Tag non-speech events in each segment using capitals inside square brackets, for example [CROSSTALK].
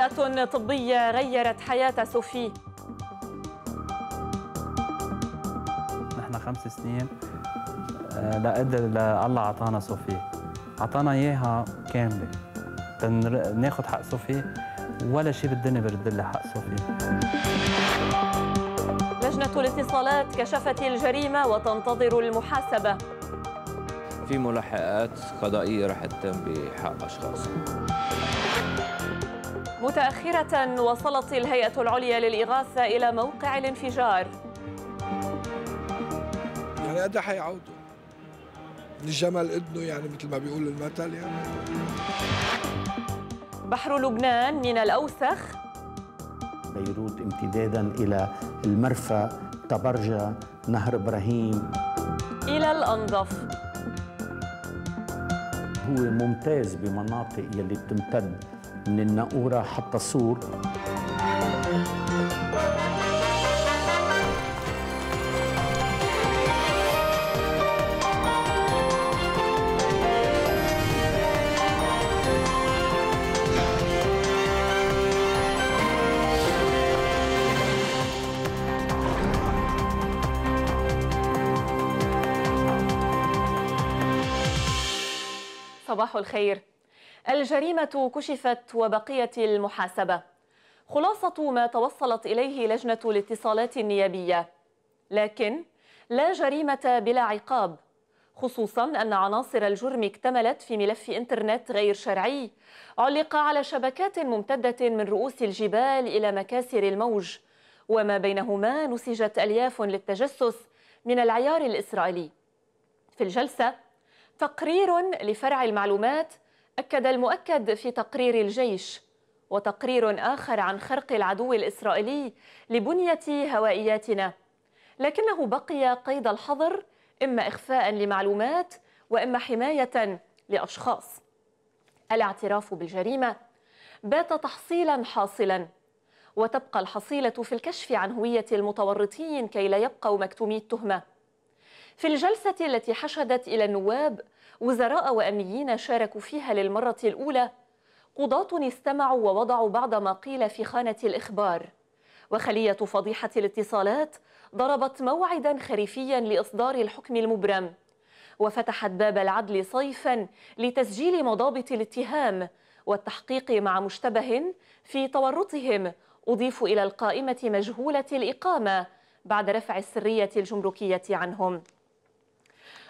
خطيئة طبية غيرت حياة سوفي نحن خمس سنين آه، لقدر الله عطانا سوفي عطانا اياها كامله ناخذ حق سوفي ولا شيء بالدنيا برد لها حق سوفي لجنة الاتصالات كشفت الجريمة وتنتظر المحاسبة في ملاحقات قضائية رح تتم بحق أشخاص متأخرة وصلت الهيئة العليا للإغاثة إلى موقع الانفجار يعني هذا حيعودوا الجمل إدنه يعني مثل ما بيقول المثل يعني بحر لبنان من الأوسخ بيروت امتدادا إلى المرفأ تبرجة نهر إبراهيم إلى الأنظف هو ممتاز بمناطق يلي بتمتد من النقورة حتى السور صباح الخير الجريمة كشفت وبقيت المحاسبة خلاصة ما توصلت إليه لجنة الاتصالات النيابية لكن لا جريمة بلا عقاب خصوصا أن عناصر الجرم اكتملت في ملف إنترنت غير شرعي علق على شبكات ممتدة من رؤوس الجبال إلى مكاسر الموج وما بينهما نسجت ألياف للتجسس من العيار الإسرائيلي في الجلسة تقرير لفرع المعلومات أكد المؤكد في تقرير الجيش وتقرير آخر عن خرق العدو الإسرائيلي لبنية هوائياتنا لكنه بقي قيد الحظر إما إخفاء لمعلومات وإما حماية لأشخاص الاعتراف بالجريمة بات تحصيلا حاصلا وتبقى الحصيلة في الكشف عن هوية المتورطين كي لا يبقوا مكتومي التهمة في الجلسة التي حشدت إلى النواب وزراء وأمنيين شاركوا فيها للمرة الأولى قضاة استمعوا ووضعوا بعض ما قيل في خانة الإخبار وخلية فضيحة الاتصالات ضربت موعدا خريفيا لإصدار الحكم المبرم وفتحت باب العدل صيفا لتسجيل مضابط الاتهام والتحقيق مع مشتبه في تورطهم أضيف إلى القائمة مجهولة الإقامة بعد رفع السرية الجمركية عنهم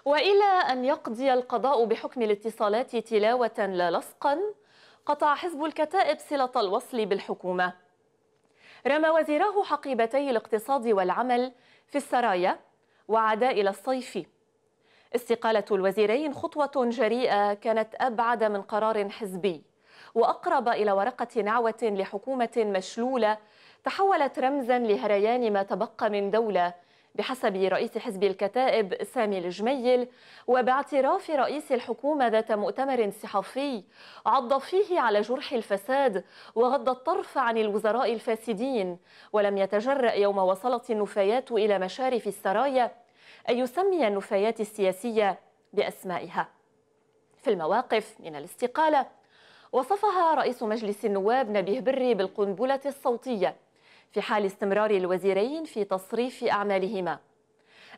وإلى أن يقضي القضاء بحكم الاتصالات تلاوة لا لصقا قطع حزب الكتائب صلة الوصل بالحكومة رمى وزيراه حقيبتي الاقتصاد والعمل في السرايا إلى الصيف استقالة الوزيرين خطوة جريئة كانت أبعد من قرار حزبي وأقرب إلى ورقة نعوة لحكومة مشلولة تحولت رمزا لهريان ما تبقى من دولة بحسب رئيس حزب الكتائب سامي الجميل وباعتراف رئيس الحكومة ذات مؤتمر صحفي عض فيه على جرح الفساد وغض الطرف عن الوزراء الفاسدين ولم يتجرأ يوم وصلت النفايات إلى مشارف السرايا أن يسمي النفايات السياسية بأسمائها في المواقف من الاستقالة وصفها رئيس مجلس النواب نبيه بري بالقنبلة الصوتية في حال استمرار الوزيرين في تصريف أعمالهما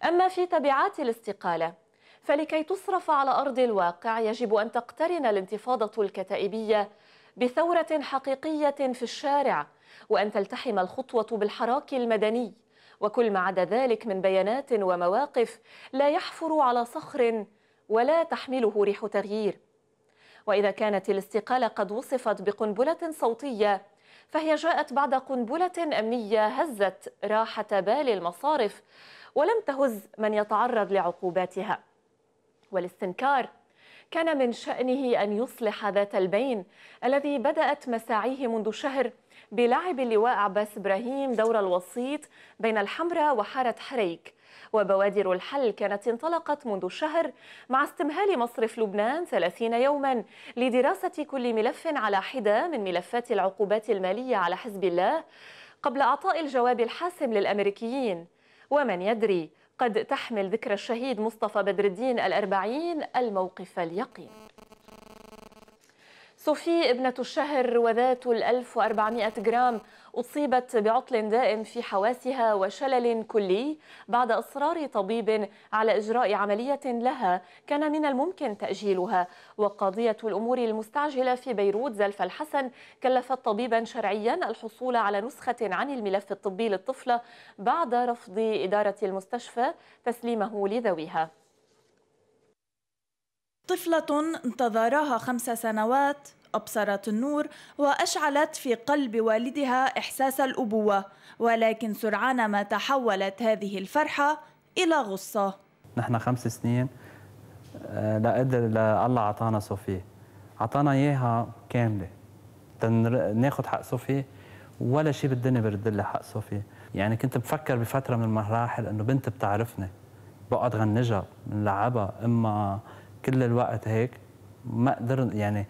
أما في تبعات الاستقالة فلكي تصرف على أرض الواقع يجب أن تقترن الانتفاضة الكتائبية بثورة حقيقية في الشارع وأن تلتحم الخطوة بالحراك المدني وكل ما عدا ذلك من بيانات ومواقف لا يحفر على صخر ولا تحمله ريح تغيير وإذا كانت الاستقالة قد وصفت بقنبلة صوتية فهي جاءت بعد قنبلة أمنية هزت راحة بال المصارف ولم تهز من يتعرض لعقوباتها والاستنكار كان من شأنه أن يصلح ذات البين الذي بدأت مساعيه منذ شهر بلعب اللواء عباس إبراهيم دور الوسيط بين الحمراء وحارة حريك وبوادر الحل كانت انطلقت منذ شهر مع استمهال مصرف لبنان 30 يوما لدراسة كل ملف على حدة من ملفات العقوبات المالية على حزب الله قبل أعطاء الجواب الحاسم للأمريكيين ومن يدري قد تحمل ذكرى الشهيد مصطفى بدر الدين الأربعين الموقف اليقين صوفي ابنة الشهر وذات ال 1400 جرام أصيبت بعطل دائم في حواسها وشلل كلي بعد إصرار طبيب على إجراء عملية لها كان من الممكن تأجيلها وقاضية الأمور المستعجلة في بيروت زلف الحسن كلفت طبيبا شرعيا الحصول على نسخة عن الملف الطبي للطفلة بعد رفض إدارة المستشفى تسليمه لذويها طفلة انتظراها خمس سنوات أبصرت النور وأشعلت في قلب والدها إحساس الأبوة ولكن سرعان ما تحولت هذه الفرحة إلى غصة نحن خمس سنين آه، لا قدر الله أعطانا صوفي أعطانا إياها كاملة ناخد حق صوفي ولا شيء بالدنيا برد لي حق صوفي يعني كنت بفكر بفترة من المراحل إنه بنت بتعرفني بقعد غنجها بنلعبها إما كل الوقت هيك ما قدر يعني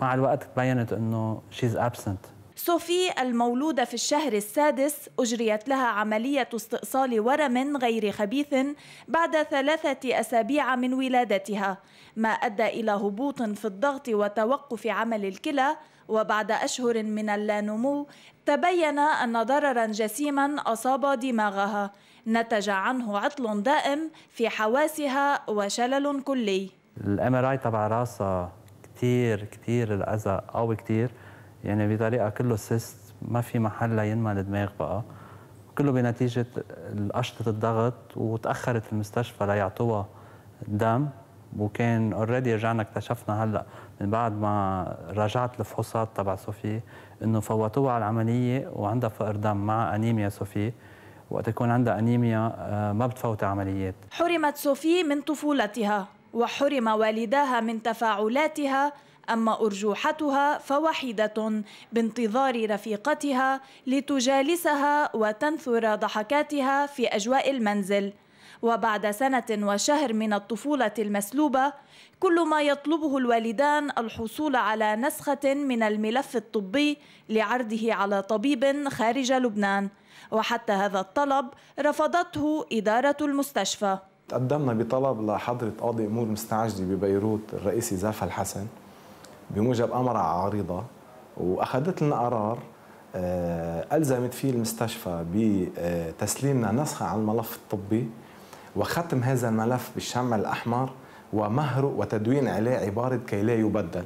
مع الوقت تبينت انه شيز ابسنت صوفي المولودة في الشهر السادس أجريت لها عملية استئصال ورم غير خبيث بعد ثلاثة أسابيع من ولادتها ما أدى إلى هبوط في الضغط وتوقف عمل الكلى وبعد أشهر من اللانمو تبين أن ضررا جسيما أصاب دماغها نتج عنه عطل دائم في حواسها وشلل كلي الام ار اي تبع راسها كثير كثير الاذى قوي كثير يعني بطريقه كله سيست ما في محل لينمى الدماغ بقى كله بنتيجه قشطه الضغط وتاخرت المستشفى ليعطوها دم وكان اوريدي رجعنا اكتشفنا هلا من بعد ما راجعت الفحوصات تبع صوفي انه فوتوها على العمليه وعندها فقر دم مع انيميا صوفي وقت يكون عندها أنيميا آه، ما بتفوت عمليات حرمت صوفي من طفولتها وحرم والداها من تفاعلاتها أما أرجوحتها فوحيدة بانتظار رفيقتها لتجالسها وتنثر ضحكاتها في أجواء المنزل وبعد سنة وشهر من الطفولة المسلوبة كل ما يطلبه الوالدان الحصول على نسخة من الملف الطبي لعرضه على طبيب خارج لبنان وحتى هذا الطلب رفضته إدارة المستشفى تقدمنا بطلب لحضرة قاضي أمور مستعجلة ببيروت الرئيسي زافا الحسن بموجب أمر عريضة وأخذت لنا قرار آه، ألزمت فيه المستشفى بتسليمنا نسخة عن الملف الطبي وختم هذا الملف بالشمع الأحمر ومهره وتدوين عليه عبارة كي لا يبدل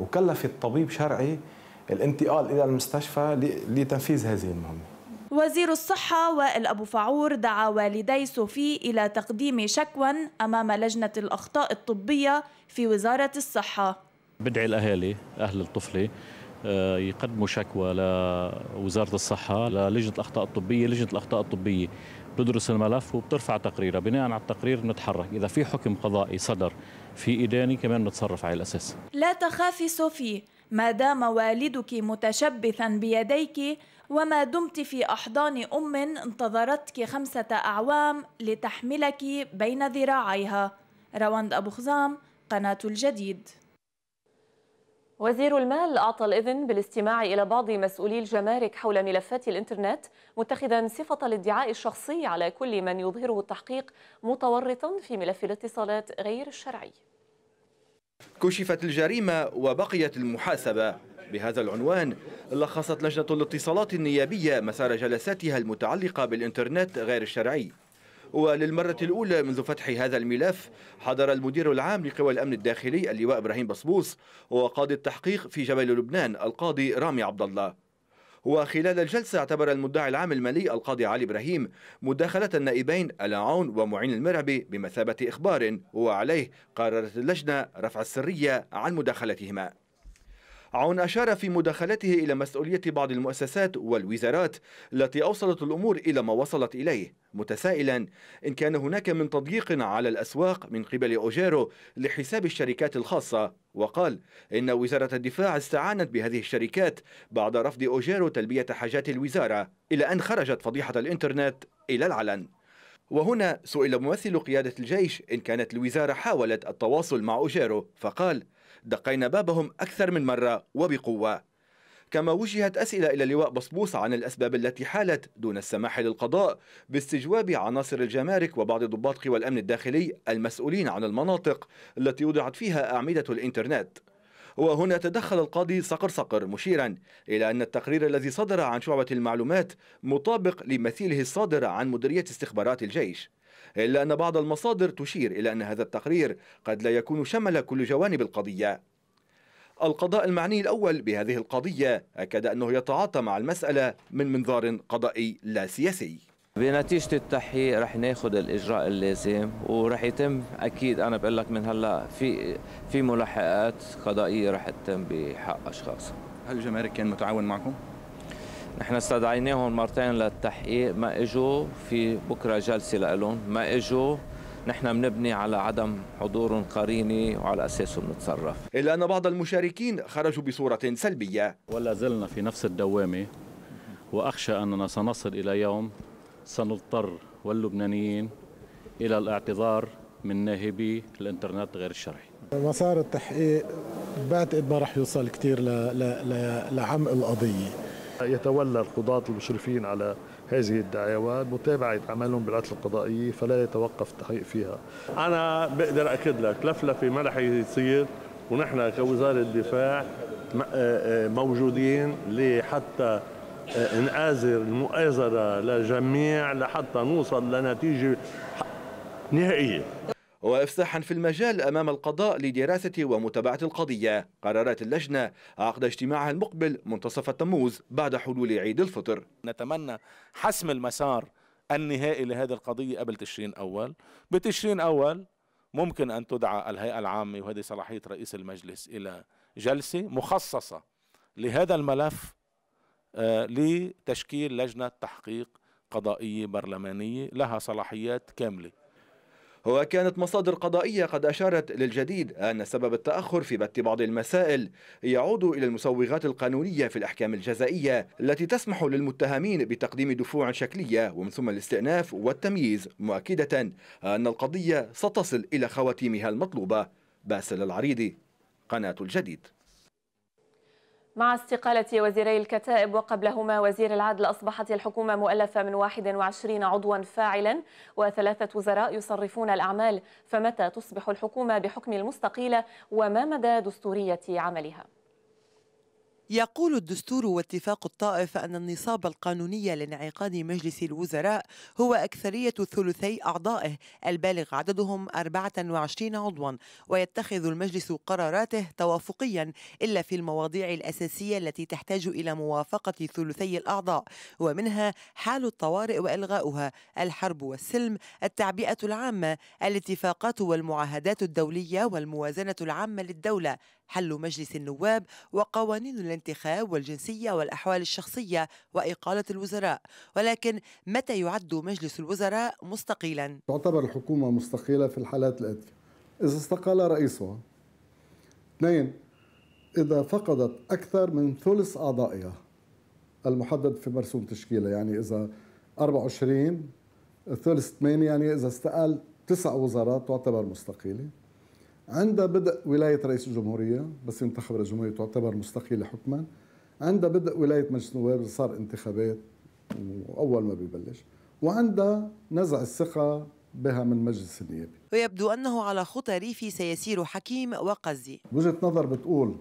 وكلف الطبيب شرعي الانتقال إلى المستشفى لتنفيذ هذه المهمة وزير الصحة وائل أبو فعور دعا والدي صوفي إلى تقديم شكوى أمام لجنة الأخطاء الطبية في وزارة الصحة بدعي الأهالي أهل الطفلة آه، يقدموا شكوى لوزارة الصحة للجنة الأخطاء الطبية لجنة الأخطاء الطبية بتدرس الملف وبترفع تقريرها بناء على التقرير بنتحرك اذا في حكم قضائي صدر في إيداني كمان نتصرف على الأساس لا تخافي صوفي ما دام والدك متشبثا بيديك وما دمت في أحضان أم انتظرتك خمسة أعوام لتحملك بين ذراعيها رواند أبو خزام قناة الجديد وزير المال أعطى الإذن بالاستماع إلى بعض مسؤولي الجمارك حول ملفات الإنترنت متخذا صفة الادعاء الشخصي على كل من يظهره التحقيق متورطا في ملف الاتصالات غير الشرعي كشفت الجريمة وبقيت المحاسبة بهذا العنوان لخصت لجنة الاتصالات النيابية مسار جلساتها المتعلقة بالإنترنت غير الشرعي وللمرة الأولى منذ فتح هذا الملف حضر المدير العام لقوى الأمن الداخلي اللواء إبراهيم بصبوص وقاضي التحقيق في جبل لبنان القاضي رامي عبد الله وخلال الجلسة اعتبر المدعي العام المالي القاضي علي إبراهيم مداخلة النائبين العون ومعين المرعبي بمثابة إخبار وعليه قررت اللجنة رفع السرية عن مداخلتهما عون أشار في مداخلته إلى مسؤولية بعض المؤسسات والوزارات التي أوصلت الأمور إلى ما وصلت إليه متسائلا إن كان هناك من تضييق على الأسواق من قبل أوجيرو لحساب الشركات الخاصة وقال إن وزارة الدفاع استعانت بهذه الشركات بعد رفض أوجيرو تلبية حاجات الوزارة إلى أن خرجت فضيحة الإنترنت إلى العلن وهنا سئل ممثل قيادة الجيش إن كانت الوزارة حاولت التواصل مع أوجيرو فقال دقينا بابهم أكثر من مرة وبقوة كما وجهت أسئلة إلى اللواء بصبوص عن الأسباب التي حالت دون السماح للقضاء باستجواب عناصر الجمارك وبعض ضباط قوى الأمن الداخلي المسؤولين عن المناطق التي وضعت فيها أعمدة الإنترنت وهنا تدخل القاضي صقر صقر مشيرا إلى أن التقرير الذي صدر عن شعبة المعلومات مطابق لمثيله الصادر عن مديرية استخبارات الجيش إلا أن بعض المصادر تشير إلى أن هذا التقرير قد لا يكون شمل كل جوانب القضية القضاء المعني الأول بهذه القضية أكد أنه يتعاطى مع المسألة من منظار قضائي لا سياسي بنتيجة التحقيق رح ناخذ الإجراء اللازم ورح يتم أكيد أنا بقول لك من هلا في في ملاحقات قضائية رح تتم بحق أشخاص هل الجمارك كان متعاون معكم؟ نحن استدعيناهم مرتين للتحقيق ما اجوا في بكره جلسه لهم ما اجوا نحن بنبني على عدم حضور قريني وعلى اساسه بنتصرف الا ان بعض المشاركين خرجوا بصوره سلبيه ولا زلنا في نفس الدوامه واخشى اننا سنصل الى يوم سنضطر واللبنانيين الى الاعتذار من ناهبي الانترنت غير الشرعي مسار التحقيق بعتقد ما رح يوصل كثير لعمق القضيه يتولى القضاة المشرفين على هذه الدعاوى متابعة عملهم بالعدل القضائية فلا يتوقف التحقيق فيها أنا بقدر أكد لك لفلفة ما رح يصير ونحن كوزارة الدفاع آه، آه، موجودين لحتى آه، نآزر المؤازرة لجميع لحتى نوصل لنتيجة نهائية وإفساحا في المجال أمام القضاء لدراسة ومتابعة القضية قررت اللجنة عقد اجتماعها المقبل منتصف تموز بعد حلول عيد الفطر نتمنى حسم المسار النهائي لهذه القضية قبل تشرين أول بتشرين أول ممكن أن تدعى الهيئة العامة وهذه صلاحية رئيس المجلس إلى جلسة مخصصة لهذا الملف آه، لتشكيل لجنة تحقيق قضائية برلمانية لها صلاحيات كاملة وكانت مصادر قضائية قد أشارت للجديد أن سبب التأخر في بت بعض المسائل يعود إلى المسوغات القانونية في الأحكام الجزائية التي تسمح للمتهمين بتقديم دفوع شكلية ومن ثم الاستئناف والتمييز مؤكدة أن القضية ستصل إلى خواتيمها المطلوبة باسل العريضي قناة الجديد مع استقالة وزيري الكتائب وقبلهما وزير العدل أصبحت الحكومة مؤلفة من 21 عضوا فاعلا وثلاثة وزراء يصرفون الأعمال فمتى تصبح الحكومة بحكم المستقيلة وما مدى دستورية عملها؟ يقول الدستور واتفاق الطائف أن النصاب القانوني لانعقاد مجلس الوزراء هو أكثرية ثلثي أعضائه البالغ عددهم 24 عضوا ويتخذ المجلس قراراته توافقيا إلا في المواضيع الأساسية التي تحتاج إلى موافقة ثلثي الأعضاء ومنها حال الطوارئ وإلغاؤها الحرب والسلم التعبئة العامة الاتفاقات والمعاهدات الدولية والموازنة العامة للدولة حل مجلس النواب وقوانين الانتخاب والجنسية والأحوال الشخصية وإقالة الوزراء ولكن متى يعد مجلس الوزراء مستقيلا؟ تعتبر الحكومة مستقيلة في الحالات الآتية إذا استقال رئيسها اثنين إذا فقدت أكثر من ثلث أعضائها المحدد في مرسوم تشكيلة يعني إذا 24 ثلث 8 يعني إذا استقال تسع وزارات تعتبر مستقيلة عند بدء ولاية رئيس الجمهورية بس ينتخب رئيس الجمهورية تعتبر مستقيلة حكما عند بدء ولاية مجلس النواب صار انتخابات وأول ما ببلش وعند نزع الثقة بها من مجلس النيابي ويبدو أنه على خطى ريفي سيسير حكيم وقزي وجهة نظر بتقول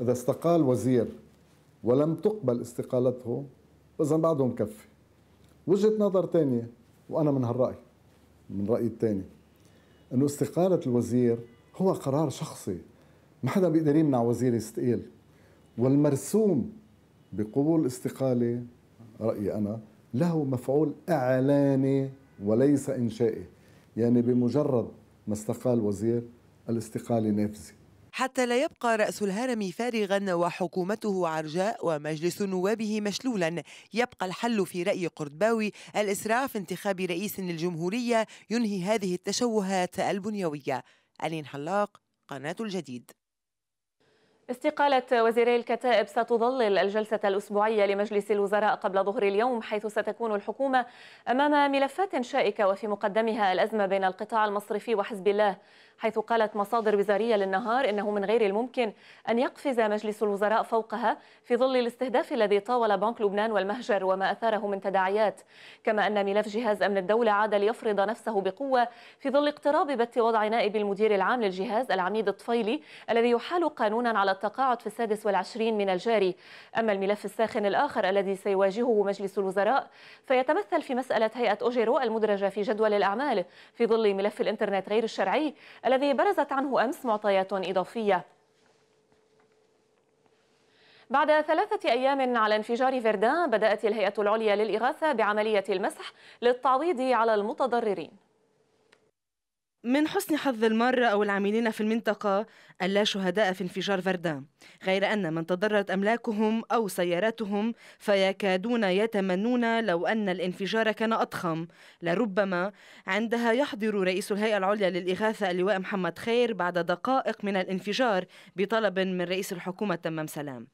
إذا استقال وزير ولم تقبل استقالته إذا بعده مكفي وجهة نظر ثانية وأنا من هالرأي من رأيي الثاني أنه استقالة الوزير هو قرار شخصي ما حدا بيقدر يمنع وزير يستقيل والمرسوم بقبول استقالة رأيي أنا له مفعول إعلاني وليس إنشائي يعني بمجرد ما استقال وزير الاستقالة نافذة حتى لا يبقى رأس الهرم فارغا وحكومته عرجاء ومجلس نوابه مشلولا يبقى الحل في رأي قرطباوي الإسراع في انتخاب رئيس للجمهورية ينهي هذه التشوهات البنيوية ألين حلاق قناة الجديد استقالة وزيري الكتائب ستظلل الجلسة الأسبوعية لمجلس الوزراء قبل ظهر اليوم حيث ستكون الحكومة أمام ملفات شائكة وفي مقدمها الأزمة بين القطاع المصرفي وحزب الله حيث قالت مصادر وزارية للنهار إنه من غير الممكن أن يقفز مجلس الوزراء فوقها في ظل الاستهداف الذي طاول بنك لبنان والمهجر وما أثاره من تداعيات كما أن ملف جهاز أمن الدولة عاد ليفرض نفسه بقوة في ظل اقتراب بت وضع نائب المدير العام للجهاز العميد الطفيلي الذي يحال قانونا على التقاعد في السادس والعشرين من الجاري أما الملف الساخن الآخر الذي سيواجهه مجلس الوزراء فيتمثل في مسألة هيئة أوجيرو المدرجة في جدول الأعمال في ظل ملف الإنترنت غير الشرعي الذي برزت عنه أمس معطيات إضافية بعد ثلاثة أيام على انفجار فردان بدأت الهيئة العليا للإغاثة بعملية المسح للتعويض على المتضررين من حسن حظ المارة أو العاملين في المنطقة ألا شهداء في انفجار فردان غير أن من تضررت أملاكهم أو سياراتهم فيكادون يتمنون لو أن الانفجار كان أضخم لربما عندها يحضر رئيس الهيئة العليا للإغاثة اللواء محمد خير بعد دقائق من الانفجار بطلب من رئيس الحكومة تمام سلام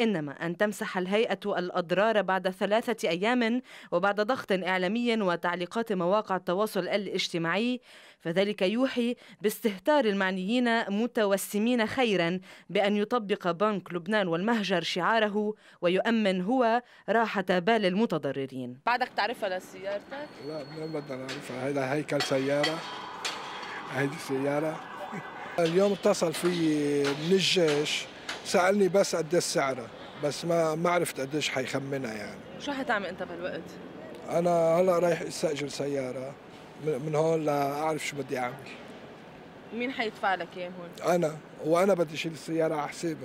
إنما أن تمسح الهيئة الأضرار بعد ثلاثة أيام وبعد ضغط إعلامي وتعليقات مواقع التواصل الاجتماعي فذلك يوحي باستهتار المعنيين متوسعين المسلمين خيرا بأن يطبق بنك لبنان والمهجر شعاره ويؤمن هو راحة بال المتضررين بعدك تعرفها لسيارتك؟ لا بدنا نعرفها هذا هيكل سيارة هذه سيارة [LAUGHS] اليوم اتصل في من الجيش سألني بس قد سعرها بس ما ما عرفت قديش حيخمنها يعني شو حتعمل انت بهالوقت؟ انا هلا رايح استاجر سياره من هون لاعرف شو بدي اعمل مين حيدفع لك اياهم هون؟ انا وانا بدي اشيل السياره على حسابي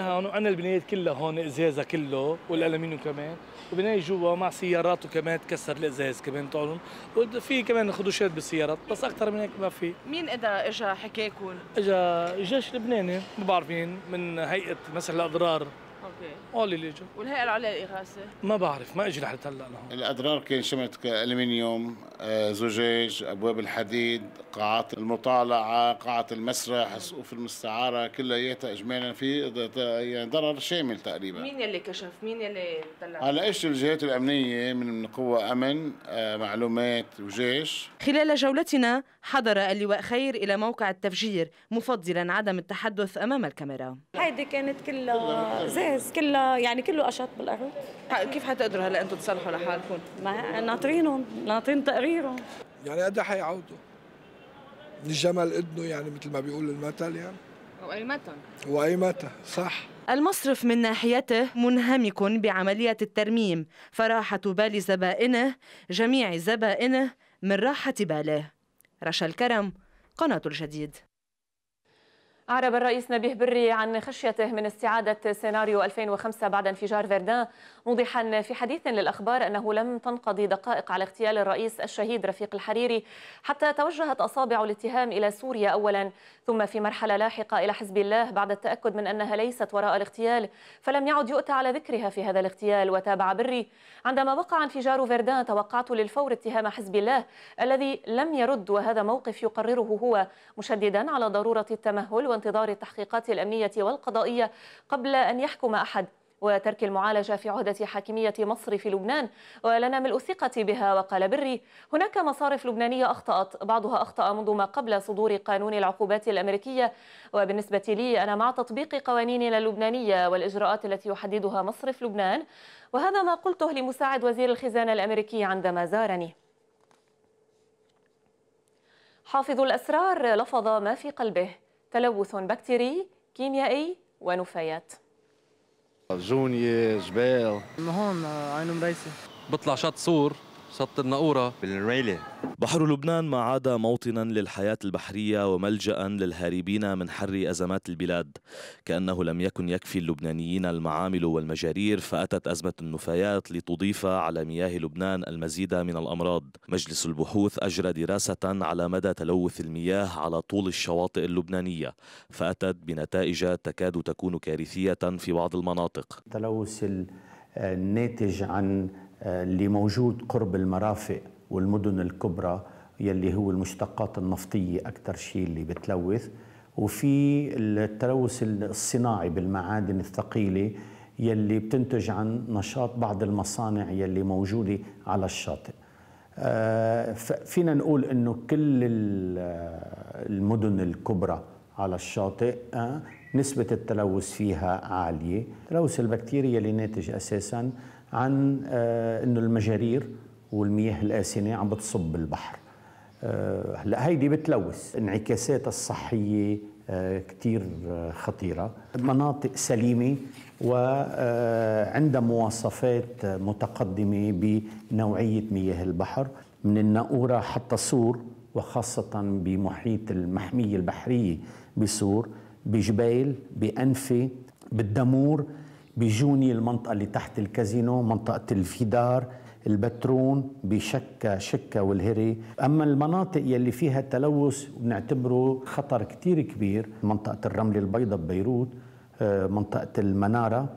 هون وانا البنايات كلها هون ازازها كله والالمنيوم كمان وبنايه جوا مع سياراته كمان تكسر الازاز كمان تاعهم وفي كمان خدوشات بالسيارات بس اكثر من هيك ما في مين اذا اجى حكاكم؟ اجى الجيش اللبناني ما بعرف مين من هيئه مسح الاضرار اوكي هو اللي اجوا والهيئه العليا للاغاثه ما بعرف ما اجى لحد هلا الاضرار كان شمت الومنيوم آه، زجاج ابواب الحديد قاعات المطالعة قاعة المسرح سقوف المستعارة كلياتها إجمالا في يعني ضرر شامل تقريبا مين اللي كشف مين اللي طلع هلا إيش الجهات الأمنية من قوى أمن آه، معلومات وجيش خلال جولتنا حضر اللواء خير إلى موقع التفجير مفضلا عدم التحدث أمام الكاميرا هيدي كانت كلها زاز كلها يعني كله قشط بالأرض كيف حتقدروا هلا أنتم تصلحوا لحالكم؟ ما ناطرينهم ناطرين تقريرهم يعني قد إيه حيعودوا الجمل أدنه يعني مثل ما بيقول المثل يعني واي متى صح المصرف من ناحيته منهمك بعملية الترميم فراحة بال زبائنه جميع زبائنه من راحة باله رشا الكرم قناة الجديد أعرب الرئيس نبيه بري عن خشيته من استعادة سيناريو 2005 بعد انفجار فيردان موضحا في حديث للأخبار أنه لم تنقضي دقائق على اغتيال الرئيس الشهيد رفيق الحريري حتى توجهت أصابع الاتهام إلى سوريا أولا ثم في مرحلة لاحقة إلى حزب الله بعد التأكد من أنها ليست وراء الاغتيال فلم يعد يؤتى على ذكرها في هذا الاغتيال وتابع بري عندما وقع انفجار فيردان توقعت للفور اتهام حزب الله الذي لم يرد وهذا موقف يقرره هو مشددا على ضرورة التمهل وانتظار التحقيقات الأمنية والقضائية قبل أن يحكم أحد وترك المعالجة في عهدة حاكمية مصر في لبنان ولنا ملء الثقة بها وقال بري هناك مصارف لبنانية أخطأت بعضها أخطأ منذ ما قبل صدور قانون العقوبات الأمريكية وبالنسبة لي أنا مع تطبيق قوانيننا اللبنانية والإجراءات التي يحددها مصرف لبنان وهذا ما قلته لمساعد وزير الخزانة الأمريكي عندما زارني حافظ الأسرار لفظ ما في قلبه تلوث بكتيري كيميائي ونفايات جونية جبال هون عينهم مريسي بطلع شط صور شط النقورة بالرميلة بحر لبنان ما عاد موطنا للحياة البحرية وملجأ للهاربين من حر أزمات البلاد كأنه لم يكن يكفي اللبنانيين المعامل والمجارير فأتت أزمة النفايات لتضيف على مياه لبنان المزيد من الأمراض مجلس البحوث أجرى دراسة على مدى تلوث المياه على طول الشواطئ اللبنانية فأتت بنتائج تكاد تكون كارثية في بعض المناطق تلوث الناتج عن آه، اللي موجود قرب المرافق والمدن الكبرى يلي هو المشتقات النفطية أكثر شيء اللي بتلوث وفي التلوث الصناعي بالمعادن الثقيلة يلي بتنتج عن نشاط بعض المصانع يلي موجودة على الشاطئ آه، فينا نقول انه كل آه، المدن الكبرى على الشاطئ نسبة التلوث فيها عالية تلوث البكتيريا اللي ناتج أساساً عن آه، انه المجارير والمياه الآسنة عم بتصب بالبحر آه، هلا هيدي بتلوث انعكاساتها الصحية آه، كتير خطيرة مناطق سليمة وعندها مواصفات متقدمة بنوعية مياه البحر من الناقورة حتى سور وخاصة بمحيط المحمية البحرية بسور بجبيل بأنفي بالدمور بيجوني المنطقة اللي تحت الكازينو منطقة الفيدار البترون بشكا شكا والهري أما المناطق يلي فيها تلوث بنعتبره خطر كتير كبير منطقة الرمل البيضاء ببيروت آه، منطقة المنارة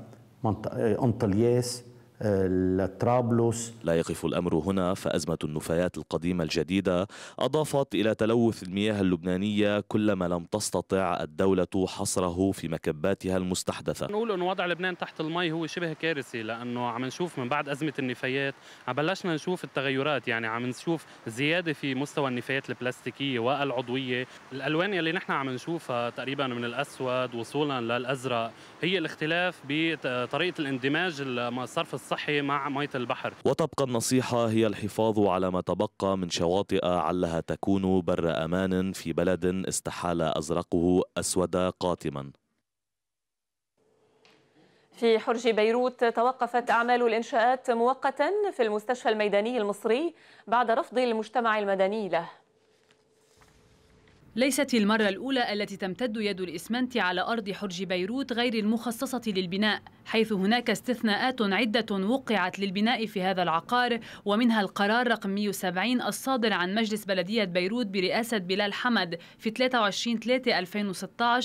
منطقة آه، أنطلياس آه، لطرابلس لا يقف الأمر هنا فأزمة النفايات القديمة الجديدة أضافت إلى تلوث المياه اللبنانية كلما لم تستطع الدولة حصره في مكباتها المستحدثة نقول أن وضع لبنان تحت المي هو شبه كارثي لأنه عم نشوف من بعد أزمة النفايات عم بلشنا نشوف التغيرات يعني عم نشوف زيادة في مستوى النفايات البلاستيكية والعضوية الألوان اللي نحن عم نشوفها تقريبا من الأسود وصولا للأزرق هي الاختلاف بطريقه الاندماج الصرف الصحي مع ميه البحر وتبقى النصيحه هي الحفاظ على ما تبقى من شواطئ علها تكون بر امان في بلد استحال ازرقه اسود قاتما في حرج بيروت توقفت أعمال الإنشاءات مؤقتا في المستشفى الميداني المصري بعد رفض المجتمع المدني له ليست المرة الأولى التي تمتد يد الإسمنت على أرض حرج بيروت غير المخصصة للبناء حيث هناك استثناءات عدة وقعت للبناء في هذا العقار ومنها القرار رقم 170 الصادر عن مجلس بلدية بيروت برئاسة بلال حمد في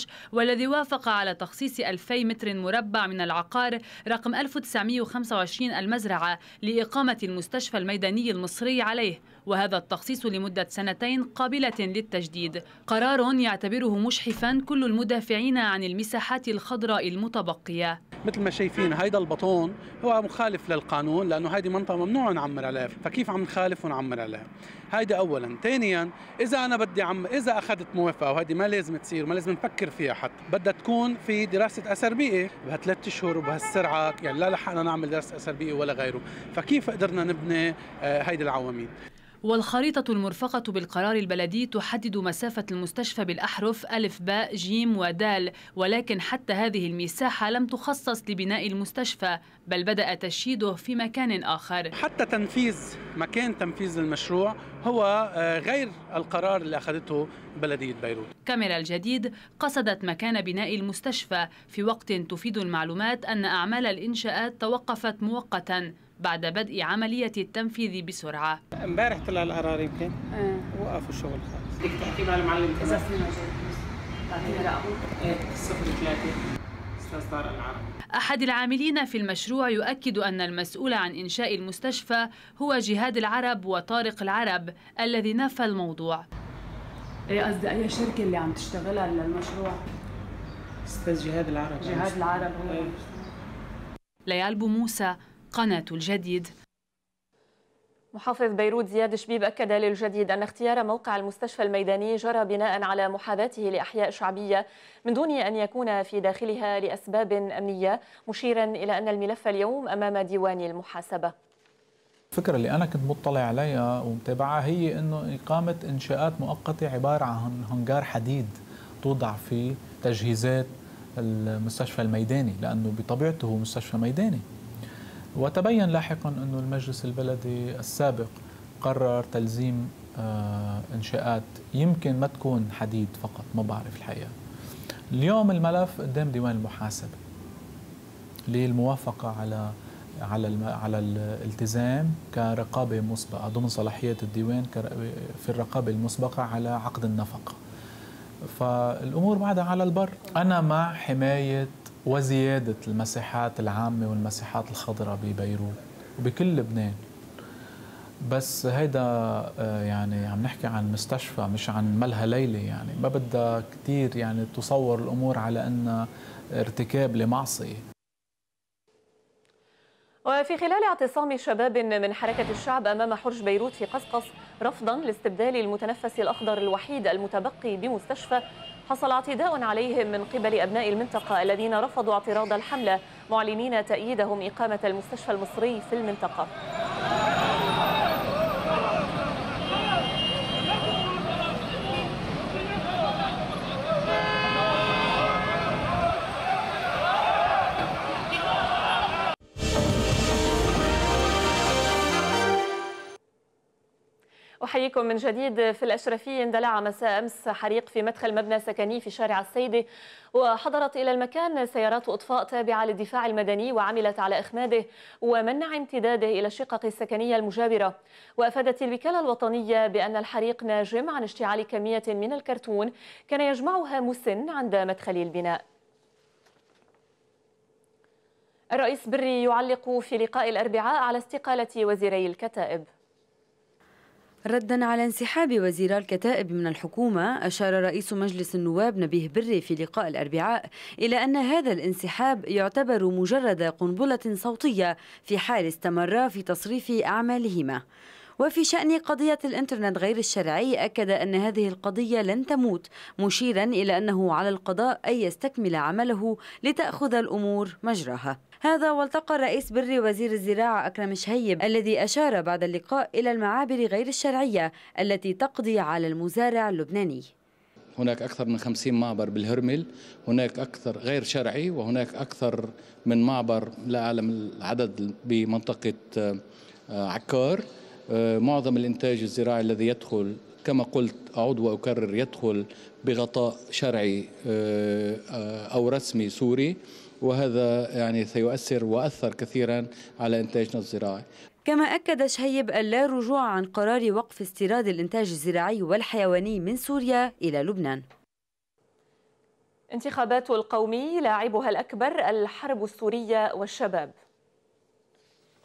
23/3/2016 والذي وافق على تخصيص 2000 متر مربع من العقار رقم 1925 المزرعة لإقامة المستشفى الميداني المصري عليه وهذا التخصيص لمدة سنتين قابلة للتجديد قرار يعتبره مشحفا كل المدافعين عن المساحات الخضراء المتبقية مثل ما شايفين هيدا البطون هو مخالف للقانون لأنه هيدي منطقة ممنوع نعمر عليها فكيف عم نخالف ونعمر عليها هيدا أولا ثانيا إذا أنا بدي عم إذا أخذت موافقة وهيدي ما لازم تصير ما لازم نفكر فيها حتى بدها تكون في دراسة أثر بيئي بهالثلاث أشهر وبهالسرعة يعني لا لحقنا نعمل دراسة أثر بيئي ولا غيره فكيف قدرنا نبني آه، هيدي العواميد والخريطة المرفقة بالقرار البلدي تحدد مسافة المستشفى بالأحرف ألف باء جيم ودال ولكن حتى هذه المساحة لم تخصص لبناء المستشفى بل بدأ تشييده في مكان آخر حتى تنفيذ مكان تنفيذ المشروع هو آه، غير القرار اللي أخذته بلدية بيروت كاميرا الجديد قصدت مكان بناء المستشفى في وقت تفيد المعلومات أن أعمال الإنشاءات توقفت مؤقتا بعد بدء عملية التنفيذ بسرعة امبارح طلع القرار يمكن آه. وقفوا الشغل خالص بدك تحكي مع المعلم كذا إيه، صفر ثلاثة أستاذ طارق العرب أحد العاملين في المشروع يؤكد أن المسؤول عن إنشاء المستشفى هو جهاد العرب وطارق العرب الذي نفى الموضوع إيه، قصدي أي شركة اللي عم تشتغلها للمشروع؟ أستاذ جهاد العرب جهاد العرب هو إيه. ليال بو موسى قناة الجديد محافظ بيروت زياد شبيب أكد للجديد أن اختيار موقع المستشفى الميداني جرى بناء على محاذاته لأحياء شعبية من دون أن يكون في داخلها لأسباب أمنية مشيرا إلى أن الملف اليوم أمام ديوان المحاسبة الفكرة اللي أنا كنت مطلع عليها ومتابعها هي أنه إقامة إنشاءات مؤقتة عبارة عن هنجار حديد توضع في تجهيزات المستشفى الميداني لأنه بطبيعته مستشفى ميداني وتبين لاحقا أن المجلس البلدي السابق قرر تلزيم آه، إنشاءات يمكن ما تكون حديد فقط ما بعرف الحقيقة اليوم الملف قدام ديوان المحاسبة للموافقة على على على الالتزام كرقابة مسبقة ضمن صلاحية الديوان في الرقابة المسبقة على عقد النفقة فالأمور بعدها على البر أنا مع حماية وزيادة المساحات العامة والمساحات الخضراء ببيروت وبكل لبنان بس هيدا آه، يعني عم نحكي عن مستشفى مش عن ملهى ليلة يعني ما بدها كتير يعني تصور الأمور على أنها ارتكاب لمعصية وفي خلال اعتصام شباب من حركة الشعب أمام حرج بيروت في قصقص رفضا لاستبدال المتنفس الأخضر الوحيد المتبقي بمستشفى حصل اعتداء عليهم من قبل أبناء المنطقة الذين رفضوا اعتراض الحملة معلنين تأييدهم إقامة المستشفى المصري في المنطقة أحييكم من جديد في الأشرفية اندلع مساء أمس حريق في مدخل مبنى سكني في شارع السيدة وحضرت إلى المكان سيارات أطفاء تابعة للدفاع المدني وعملت على إخماده ومنع امتداده إلى الشقق السكنية المجاورة وأفادت الوكالة الوطنية بأن الحريق ناجم عن اشتعال كمية من الكرتون كان يجمعها مسن عند مدخل البناء الرئيس بري يعلق في لقاء الأربعاء على استقالة وزيري الكتائب ردا على انسحاب وزير الكتائب من الحكومة أشار رئيس مجلس النواب نبيه بري في لقاء الأربعاء إلى أن هذا الانسحاب يعتبر مجرد قنبلة صوتية في حال استمر في تصريف أعمالهما وفي شأن قضية الإنترنت غير الشرعي أكد أن هذه القضية لن تموت مشيرا إلى أنه على القضاء أن يستكمل عمله لتأخذ الأمور مجراها هذا والتقى الرئيس بري وزير الزراعة أكرم شهيب الذي أشار بعد اللقاء إلى المعابر غير الشرعية التي تقضي على المزارع اللبناني هناك أكثر من 50 معبر بالهرمل هناك أكثر غير شرعي وهناك أكثر من معبر لا أعلم العدد بمنطقة آه، عكار آه، معظم الإنتاج الزراعي الذي يدخل كما قلت أعود وأكرر يدخل بغطاء شرعي آه، آه، أو رسمي سوري وهذا يعني سيؤثر وأثر كثيرا على إنتاجنا الزراعي كما أكد شهيب اللا رجوع عن قرار وقف استيراد الإنتاج الزراعي والحيواني من سوريا إلى لبنان انتخابات القومي لاعبها الأكبر الحرب السورية والشباب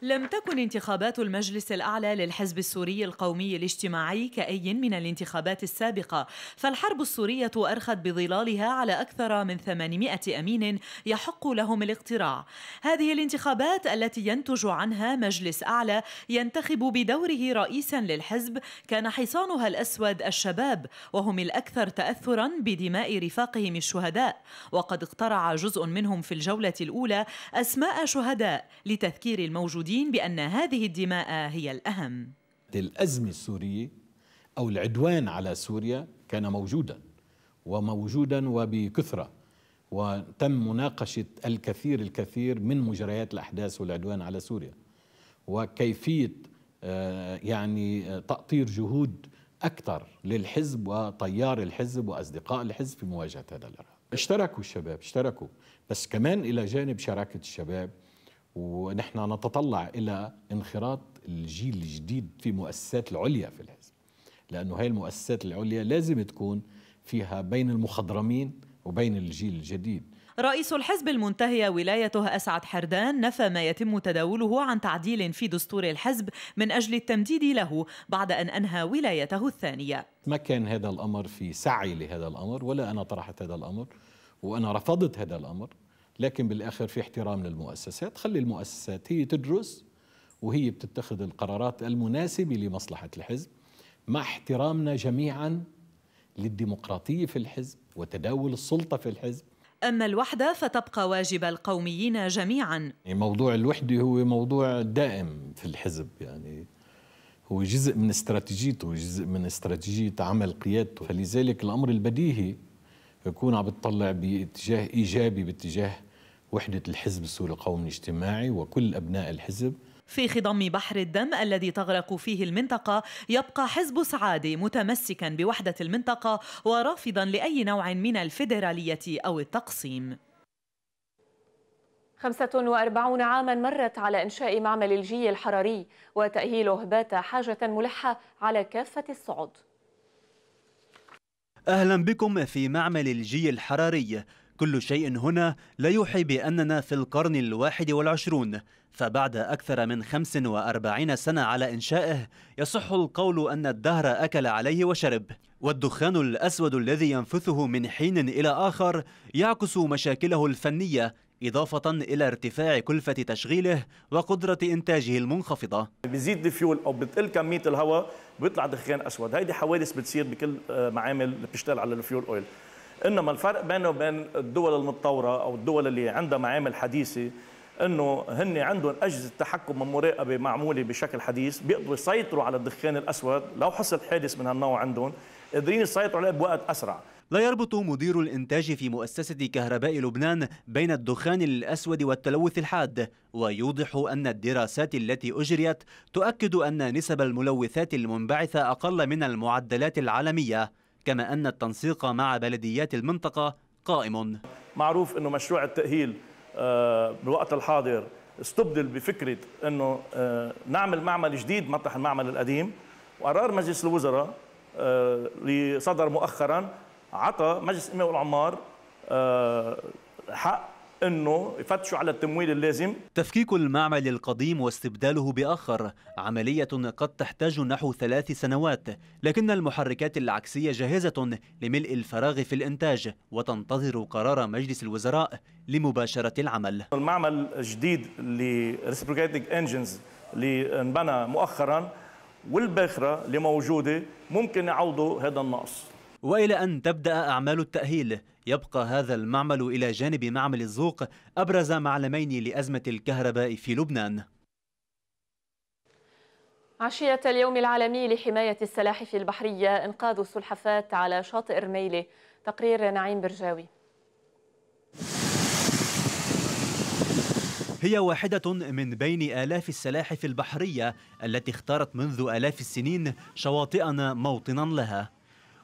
لم تكن انتخابات المجلس الأعلى للحزب السوري القومي الاجتماعي كأي من الانتخابات السابقة فالحرب السورية أرخت بظلالها على أكثر من 800 أمين يحق لهم الاقتراع هذه الانتخابات التي ينتج عنها مجلس أعلى ينتخب بدوره رئيسا للحزب كان حصانها الأسود الشباب وهم الأكثر تأثرا بدماء رفاقهم الشهداء وقد اقترع جزء منهم في الجولة الأولى أسماء شهداء لتذكير الموجودين الدين بأن هذه الدماء هي الأهم الأزمة السورية أو العدوان على سوريا كان موجودا وموجودا وبكثرة وتم مناقشة الكثير الكثير من مجريات الأحداث والعدوان على سوريا وكيفية آه، يعني آه، تأطير جهود أكثر للحزب وطيار الحزب وأصدقاء الحزب في مواجهة هذا الإرهاب اشتركوا الشباب اشتركوا بس كمان إلى جانب شراكة الشباب ونحن نتطلع إلى انخراط الجيل الجديد في مؤسسات العليا في الحزب لأنه هاي المؤسسات العليا لازم تكون فيها بين المخضرمين وبين الجيل الجديد رئيس الحزب المنتهي ولايته أسعد حردان نفى ما يتم تداوله عن تعديل في دستور الحزب من أجل التمديد له بعد أن أنهى ولايته الثانية ما كان هذا الأمر في سعي لهذا الأمر ولا أنا طرحت هذا الأمر وأنا رفضت هذا الأمر لكن بالاخر في احترام للمؤسسات خلي المؤسسات هي تدرس وهي بتتخذ القرارات المناسبه لمصلحه الحزب مع احترامنا جميعا للديمقراطيه في الحزب وتداول السلطه في الحزب أما الوحدة فتبقى واجب القوميين جميعا يعني موضوع الوحدة هو موضوع دائم في الحزب يعني هو جزء من استراتيجيته جزء من استراتيجية عمل قيادته فلذلك الأمر البديهي يكون عم بتطلع باتجاه ايجابي باتجاه وحده الحزب السوري القومي الاجتماعي وكل ابناء الحزب في خضم بحر الدم الذي تغرق فيه المنطقة يبقى حزب سعادة متمسكا بوحدة المنطقة ورافضا لأي نوع من الفيدرالية أو التقسيم 45 عاما مرت على إنشاء معمل الجي الحراري وتأهيله بات حاجة ملحة على كافة الصعد أهلا بكم في معمل الجي الحراري كل شيء هنا لا يوحي بأننا في القرن الواحد والعشرون فبعد أكثر من 45 سنة على إنشائه يصح القول أن الدهر أكل عليه وشرب والدخان الأسود الذي ينفثه من حين إلى آخر يعكس مشاكله الفنية إضافة إلى ارتفاع كلفة تشغيله وقدرة إنتاجه المنخفضة بزيد الفيول أو بتقل كمية الهواء بيطلع دخان أسود هيدي حوادث بتصير بكل آه، معامل اللي بتشتغل على الفيول أويل إنما الفرق بينه وبين الدول المتطورة أو الدول اللي عندها معامل حديثة انه هن عندهم اجهزه تحكم ومراقبه معموله بشكل حديث بيقدروا يسيطروا على الدخان الاسود لو حصل حادث من هالنوع عندهم قادرين يسيطروا عليه بوقت اسرع لا يربط مدير الإنتاج في مؤسسة كهرباء لبنان بين الدخان الأسود والتلوث الحاد ويوضح أن الدراسات التي أجريت تؤكد أن نسب الملوثات المنبعثة أقل من المعدلات العالمية كما أن التنسيق مع بلديات المنطقة قائم معروف أنه مشروع التأهيل آه، بالوقت الحاضر استبدل بفكرة أنه آه، نعمل معمل جديد مطرح المعمل القديم وقرار مجلس الوزراء اللي آه، صدر مؤخرا عطى مجلس الامه والعمار آه، حق انه يفتشوا على التمويل اللازم تفكيك المعمل القديم واستبداله باخر عمليه قد تحتاج نحو ثلاث سنوات لكن المحركات العكسيه جاهزه لملء الفراغ في الانتاج وتنتظر قرار مجلس الوزراء لمباشره العمل المعمل الجديد لريسبروكيتنج انجنز اللي انبنى مؤخرا والباخره اللي موجوده ممكن يعوضوا هذا النقص وإلى أن تبدأ أعمال التأهيل يبقى هذا المعمل إلى جانب معمل الزوق أبرز معلمين لأزمة الكهرباء في لبنان عشية اليوم العالمي لحماية السلاحف البحرية إنقاذ السلحفات على شاطئ رميلة تقرير نعيم برجاوي هي واحدة من بين آلاف السلاحف البحرية التي اختارت منذ آلاف السنين شواطئنا موطنا لها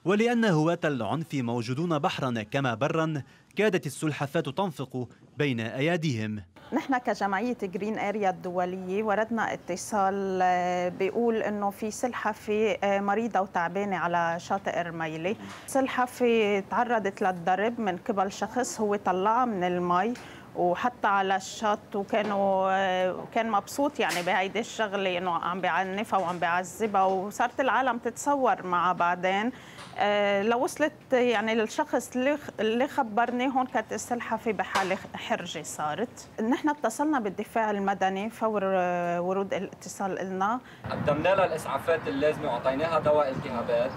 ولأن هواة العنف موجودون بحرا كما برا كادت السلحفاة تنفق بين أيديهم نحن كجمعية جرين أريا الدولية وردنا اتصال آه، بيقول إنه في سلحفة آه، مريضة وتعبانة على شاطئ إرميلي سلحفة تعرضت للضرب من قبل شخص هو طلعها من المي وحتى على الشط وكانوا كان مبسوط يعني بهيدي الشغله انه عم بعنفها وعم بعذبها وصارت العالم تتصور معها بعدين آه، لو وصلت يعني للشخص اللي خبرني هون كانت السلحفه بحاله حرجه صارت نحن اتصلنا بالدفاع المدني فور آه، ورود الاتصال لنا قدمنا لها الاسعافات اللازمه واعطيناها دواء التهابات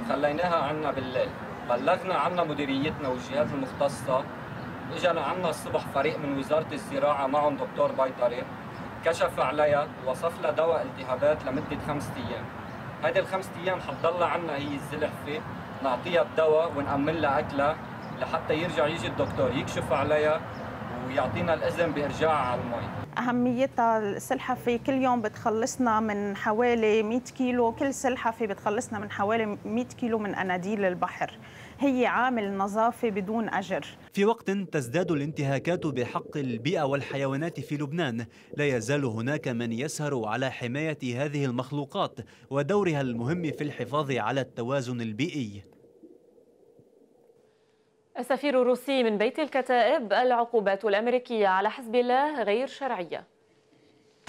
وخليناها عنا بالليل بلغنا عنا مديريتنا والجهات المختصه اجى لعنا الصبح فريق من وزاره الزراعه معهم دكتور بيطري كشف عليها ووصف لها دواء التهابات لمده خمسة ايام هذه الخمسة ايام حتضل عنا هي الزلحفه نعطيها الدواء ونأمن لها اكلها لحتى يرجع يجي الدكتور يكشف عليها ويعطينا الاذن بارجاعها على المي اهميتها السلحفه كل يوم بتخلصنا من حوالي 100 كيلو كل سلحفه بتخلصنا من حوالي 100 كيلو من اناديل البحر هي عامل نظافة بدون أجر في وقت تزداد الانتهاكات بحق البيئة والحيوانات في لبنان لا يزال هناك من يسهر على حماية هذه المخلوقات ودورها المهم في الحفاظ على التوازن البيئي السفير الروسي من بيت الكتائب العقوبات الأمريكية على حزب الله غير شرعية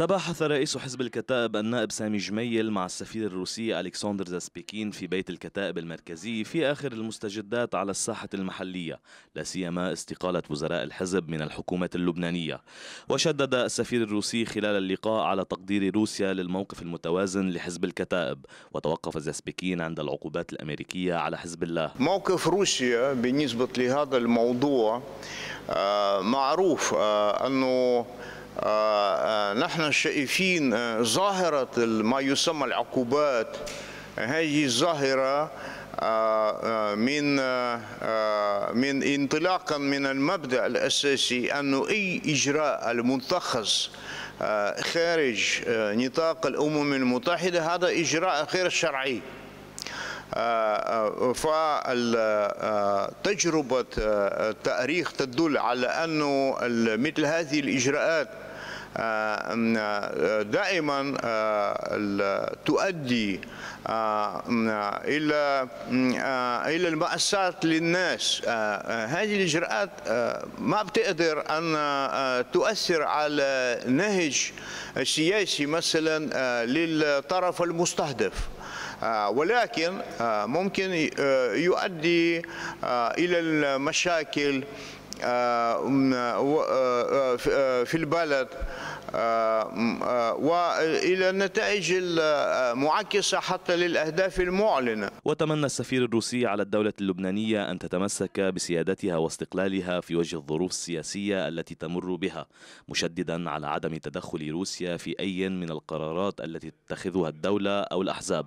تباحث رئيس حزب الكتائب النائب سامي جميل مع السفير الروسي ألكسندر زاسبيكين في بيت الكتائب المركزي في آخر المستجدات على الساحة المحلية لا سيما استقالة وزراء الحزب من الحكومة اللبنانية وشدد السفير الروسي خلال اللقاء على تقدير روسيا للموقف المتوازن لحزب الكتائب وتوقف زاسبيكين عند العقوبات الأمريكية على حزب الله موقف روسيا بالنسبة لهذا الموضوع آه، معروف آه، أنه آه، آه، نحن شايفين آه، ظاهرة ما يسمى العقوبات هذه الظاهرة من من انطلاقا من المبدا الاساسي انه اي اجراء المتخذ خارج نطاق الامم المتحده هذا اجراء غير شرعي آه، آه، فتجربة آه، التاريخ تدل على أنه مثل هذه الإجراءات دائما تؤدي الى الى المأساة للناس هذه الاجراءات ما بتقدر ان تؤثر على نهج سياسي مثلا للطرف المستهدف آه، ولكن آه، ممكن آه، يؤدي إلى المشاكل في البلد والى النتائج المعكسه حتى للاهداف المعلنه. وتمنى السفير الروسي على الدوله اللبنانيه ان تتمسك بسيادتها واستقلالها في وجه الظروف السياسيه التي تمر بها، مشددا على عدم تدخل روسيا في اي من القرارات التي تتخذها الدوله او الاحزاب.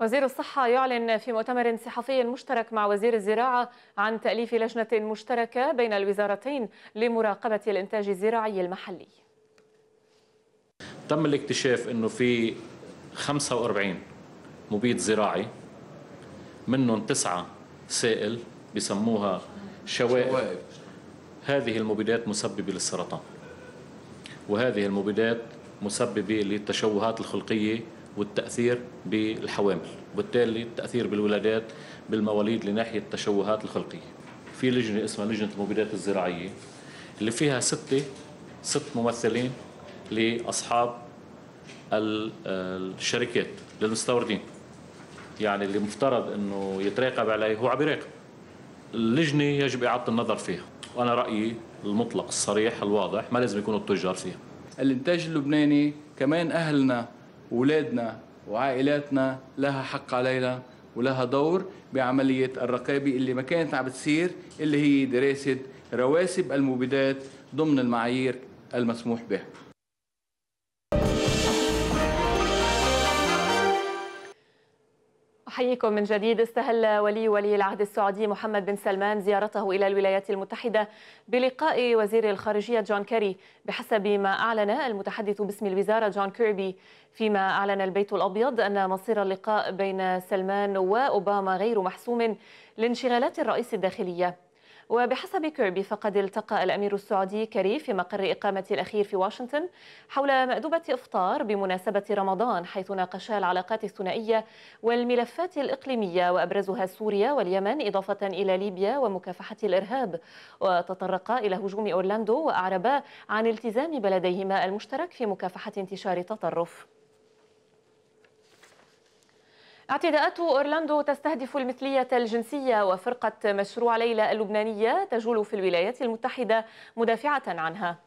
وزير الصحة يعلن في مؤتمر صحفي مشترك مع وزير الزراعة عن تأليف لجنة مشتركة بين الوزارتين لمراقبة الإنتاج الزراعي المحلي تم الاكتشاف أنه في 45 مبيد زراعي منهم تسعة سائل بسموها شوائب هذه المبيدات مسببة للسرطان وهذه المبيدات مسببة للتشوهات الخلقية والتأثير بالحوامل وبالتالي التأثير بالولادات بالمواليد لناحية التشوهات الخلقية في لجنة اسمها لجنة المبيدات الزراعية اللي فيها ستة ست ممثلين لأصحاب الشركات للمستوردين يعني اللي مفترض انه يتراقب عليه هو عم يراقب اللجنه يجب اعاده النظر فيها وانا رايي المطلق الصريح الواضح ما لازم يكونوا التجار فيها الانتاج اللبناني كمان اهلنا ولادنا وعائلاتنا لها حق علينا ولها دور بعملية الرقابة اللي ما كانت عم بتصير اللي هي دراسة رواسب المبيدات ضمن المعايير المسموح بها أحييكم من جديد استهل ولي ولي العهد السعودي محمد بن سلمان زيارته إلى الولايات المتحدة بلقاء وزير الخارجية جون كيري بحسب ما أعلن المتحدث باسم الوزارة جون كيربي فيما أعلن البيت الأبيض أن مصير اللقاء بين سلمان وأوباما غير محسوم لانشغالات الرئيس الداخلية وبحسب كيربي فقد التقى الأمير السعودي كريف في مقر إقامة الأخير في واشنطن حول مأدبة إفطار بمناسبة رمضان حيث ناقشا العلاقات الثنائية والملفات الإقليمية وأبرزها سوريا واليمن إضافة إلى ليبيا ومكافحة الإرهاب وتطرقا إلى هجوم أورلاندو وأعربا عن التزام بلديهما المشترك في مكافحة انتشار التطرف اعتداءات أورلاندو تستهدف المثلية الجنسية وفرقة مشروع ليلى اللبنانية تجول في الولايات المتحدة مدافعة عنها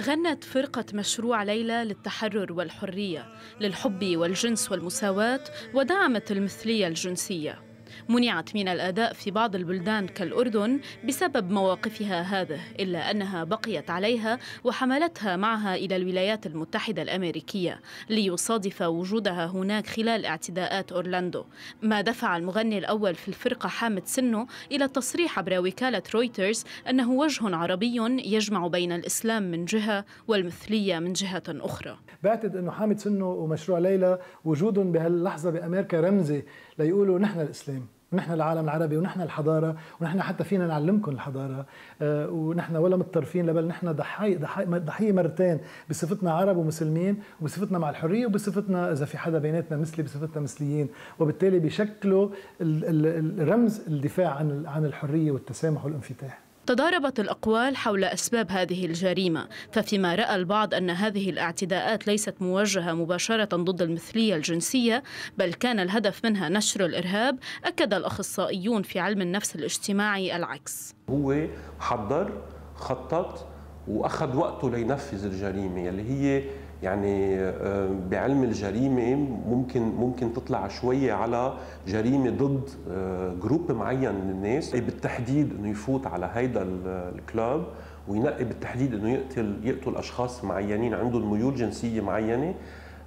غنت فرقة مشروع ليلى للتحرر والحرية للحب والجنس والمساواة ودعمت المثلية الجنسية منعت من الأداء في بعض البلدان كالأردن بسبب مواقفها هذه إلا أنها بقيت عليها وحملتها معها إلى الولايات المتحدة الأمريكية ليصادف وجودها هناك خلال اعتداءات أورلاندو ما دفع المغني الأول في الفرقة حامد سنو إلى التصريح عبر وكالة رويترز أنه وجه عربي يجمع بين الإسلام من جهة والمثلية من جهة أخرى بعتقد أنه حامد سنو ومشروع ليلى وجودهم بهاللحظة بأمريكا رمزي ليقولوا نحن الإسلام ونحن العالم العربي ونحن الحضارة ونحن حتى فينا نعلمكم الحضارة آه، ونحن ولا متطرفين بل نحن ضحايا ضحية مرتين بصفتنا عرب ومسلمين وبصفتنا مع الحرية وبصفتنا إذا في حدا بيناتنا مثلي بصفتنا مثليين وبالتالي بيشكلوا الرمز الدفاع عن عن الحرية والتسامح والانفتاح تضاربت الأقوال حول أسباب هذه الجريمة ففيما رأى البعض أن هذه الاعتداءات ليست موجهة مباشرة ضد المثلية الجنسية بل كان الهدف منها نشر الإرهاب أكد الأخصائيون في علم النفس الاجتماعي العكس هو حضر خطط وأخذ وقته لينفذ الجريمة اللي هي يعني آه، بعلم الجريمه ممكن ممكن تطلع شوي على جريمه ضد آه، جروب معين من الناس بالتحديد انه يفوت على هيدا الكلاب وينقي بالتحديد انه يقتل يقتل اشخاص معينين عندهم ميول جنسيه معينه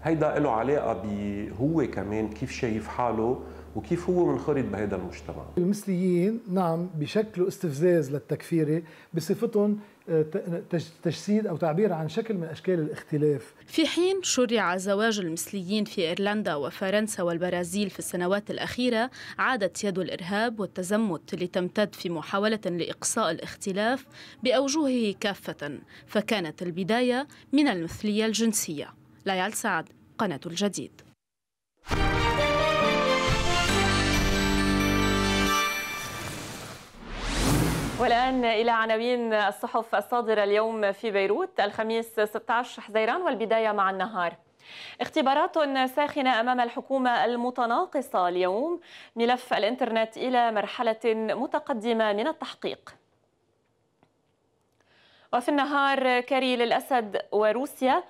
هيدا له علاقه بهو كمان كيف شايف حاله وكيف هو منخرط بهذا المجتمع المثليين نعم بشكلوا استفزاز للتكفيرة بصفتهم آه، تجسيد أو تعبير عن شكل من أشكال الاختلاف في حين شرع زواج المثليين في إيرلندا وفرنسا والبرازيل في السنوات الأخيرة عادت يد الإرهاب والتزمت لتمتد في محاولة لإقصاء الاختلاف بأوجهه كافة فكانت البداية من المثلية الجنسية ليال سعد قناة الجديد والآن إلى عناوين الصحف الصادرة اليوم في بيروت الخميس 16 حزيران والبداية مع النهار اختبارات ساخنة أمام الحكومة المتناقصة اليوم ملف الإنترنت إلى مرحلة متقدمة من التحقيق وفي النهار كاري للأسد وروسيا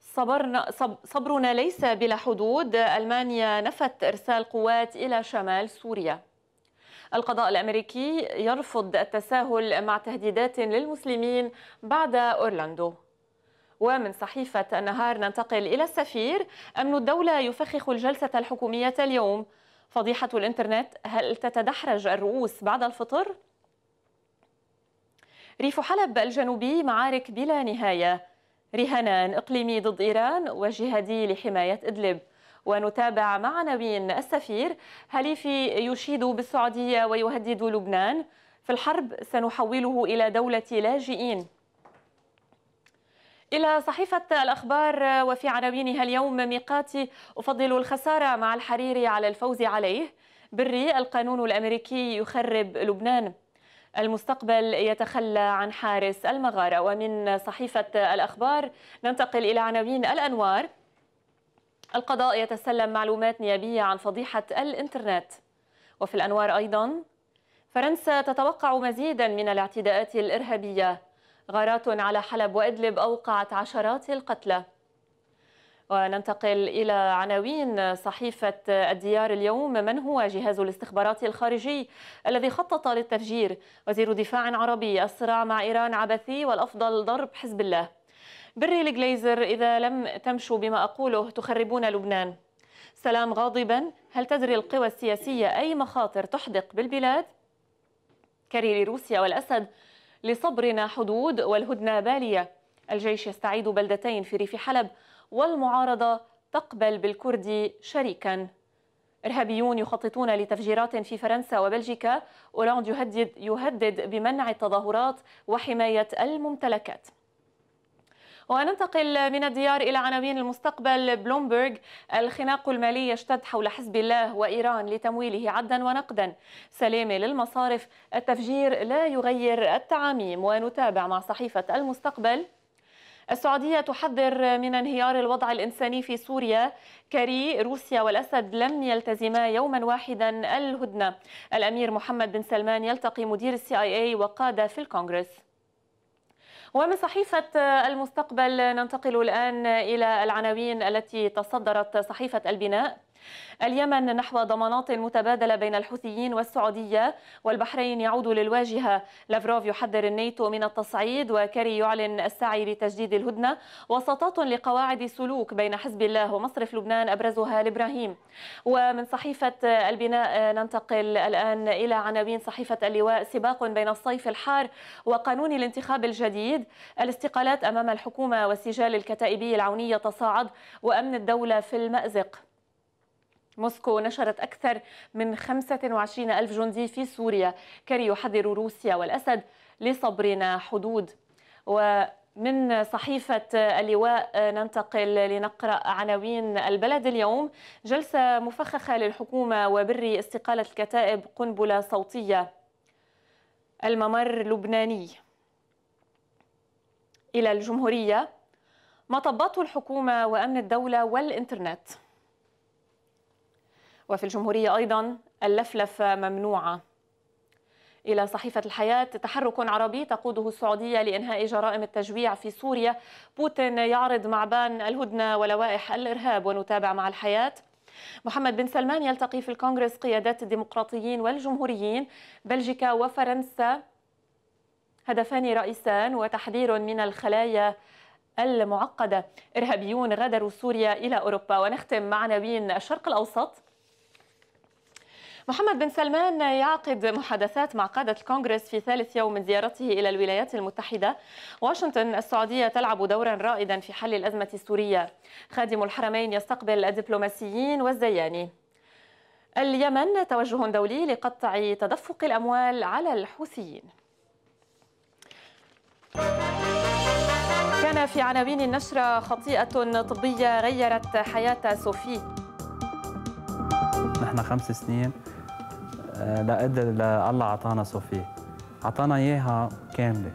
صبرنا صبرنا ليس بلا حدود ألمانيا نفت إرسال قوات إلى شمال سوريا القضاء الأمريكي يرفض التساهل مع تهديدات للمسلمين بعد أورلاندو ومن صحيفة النهار ننتقل إلى السفير أمن الدولة يفخخ الجلسة الحكومية اليوم فضيحة الإنترنت هل تتدحرج الرؤوس بعد الفطر؟ ريف حلب الجنوبي معارك بلا نهاية رهانان إقليمي ضد إيران وجهادي لحماية إدلب ونتابع مع نوين السفير هليفي يشيد بالسعودية ويهدد لبنان في الحرب سنحوله إلى دولة لاجئين إلى صحيفة الأخبار وفي عناوينها اليوم ميقاتي أفضل الخسارة مع الحريري على الفوز عليه بري القانون الأمريكي يخرب لبنان المستقبل يتخلى عن حارس المغارة ومن صحيفة الأخبار ننتقل إلى عناوين الأنوار القضاء يتسلم معلومات نيابية عن فضيحة الإنترنت وفي الأنوار أيضا فرنسا تتوقع مزيدا من الاعتداءات الإرهابية غارات على حلب وإدلب أوقعت عشرات القتلى وننتقل إلى عناوين صحيفة الديار اليوم من هو جهاز الاستخبارات الخارجي الذي خطط للتفجير وزير دفاع عربي الصراع مع إيران عبثي والأفضل ضرب حزب الله بري الجليزر إذا لم تمشوا بما أقوله تخربون لبنان سلام غاضبا هل تدري القوى السياسية أي مخاطر تحدق بالبلاد؟ كرير لروسيا والأسد لصبرنا حدود والهدنة بالية الجيش يستعيد بلدتين في ريف حلب والمعارضة تقبل بالكردي شريكا إرهابيون يخططون لتفجيرات في فرنسا وبلجيكا أولاند يهدد, يهدد بمنع التظاهرات وحماية الممتلكات وننتقل من الديار إلى عناوين المستقبل بلومبرج الخناق المالي يشتد حول حزب الله وإيران لتمويله عدا ونقدا سلامة للمصارف التفجير لا يغير التعاميم ونتابع مع صحيفة المستقبل السعودية تحذر من انهيار الوضع الإنساني في سوريا كري روسيا والأسد لم يلتزما يوما واحدا الهدنة الأمير محمد بن سلمان يلتقي مدير السي آي اي وقادة في الكونغرس ومن صحيفة المستقبل ننتقل الآن إلى العناوين التي تصدرت صحيفة البناء اليمن نحو ضمانات متبادلة بين الحوثيين والسعودية والبحرين يعود للواجهة لافروف يحذر الناتو من التصعيد وكري يعلن السعي لتجديد الهدنة وسطات لقواعد سلوك بين حزب الله ومصرف لبنان أبرزها لإبراهيم ومن صحيفة البناء آه، ننتقل الآن إلى عناوين صحيفة اللواء سباق بين الصيف الحار وقانون الانتخاب الجديد الاستقالات أمام الحكومة وسجال الكتائبي العونية تصاعد وأمن الدولة في المأزق موسكو نشرت أكثر من 25 ألف جندي في سوريا كي يحذر روسيا والأسد لصبرنا حدود ومن صحيفة اللواء ننتقل لنقرأ عناوين البلد اليوم جلسة مفخخة للحكومة وبر استقالة الكتائب قنبلة صوتية الممر لبناني إلى الجمهورية مطبات الحكومة وأمن الدولة والإنترنت وفي الجمهورية أيضا اللفلفة ممنوعة إلى صحيفة الحياة تحرك عربي تقوده السعودية لإنهاء جرائم التجويع في سوريا بوتين يعرض معبان الهدنة ولوائح الإرهاب ونتابع مع الحياة محمد بن سلمان يلتقي في الكونغرس قيادات الديمقراطيين والجمهوريين بلجيكا وفرنسا هدفان رئيسان وتحذير من الخلايا المعقدة إرهابيون غادروا سوريا إلى أوروبا ونختم مع نبيل الشرق الأوسط محمد بن سلمان يعقد محادثات مع قادة الكونغرس في ثالث يوم من زيارته إلى الولايات المتحدة واشنطن السعودية تلعب دورا رائدا في حل الأزمة السورية خادم الحرمين يستقبل الدبلوماسيين والزياني اليمن توجه دولي لقطع تدفق الأموال على الحوثيين كان في عناوين النشرة خطيئة طبية غيرت حياة صوفي نحن خمس سنين آه، لقدر الله عطانا صوفيا عطانا اياها كامله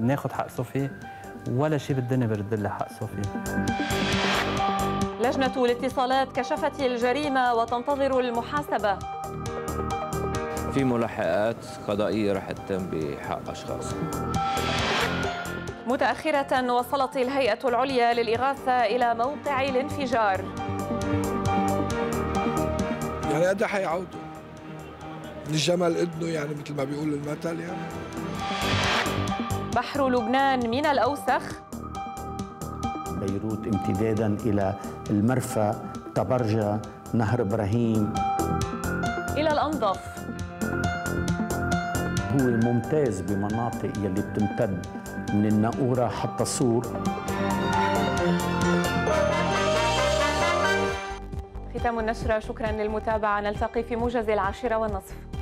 ناخذ حق صوفيا ولا شيء بالدنيا برد لها حق صوفيا لجنة الاتصالات كشفت الجريمة وتنتظر المحاسبة في ملاحقات قضائية رح تتم بحق أشخاص متأخرة وصلت الهيئة العليا للإغاثة إلى موقع الانفجار يعني هذا حيعودوا الجمل اذنه يعني مثل ما بيقول المثل يعني بحر لبنان من الأوسخ بيروت امتدادا إلى المرفأ طبرجة نهر إبراهيم إلى الأنظف هو ممتاز بمناطق يلي بتمتد من الناقوره حتى سور ختام النشرة شكرا للمتابعة نلتقي في موجز العاشرة والنصف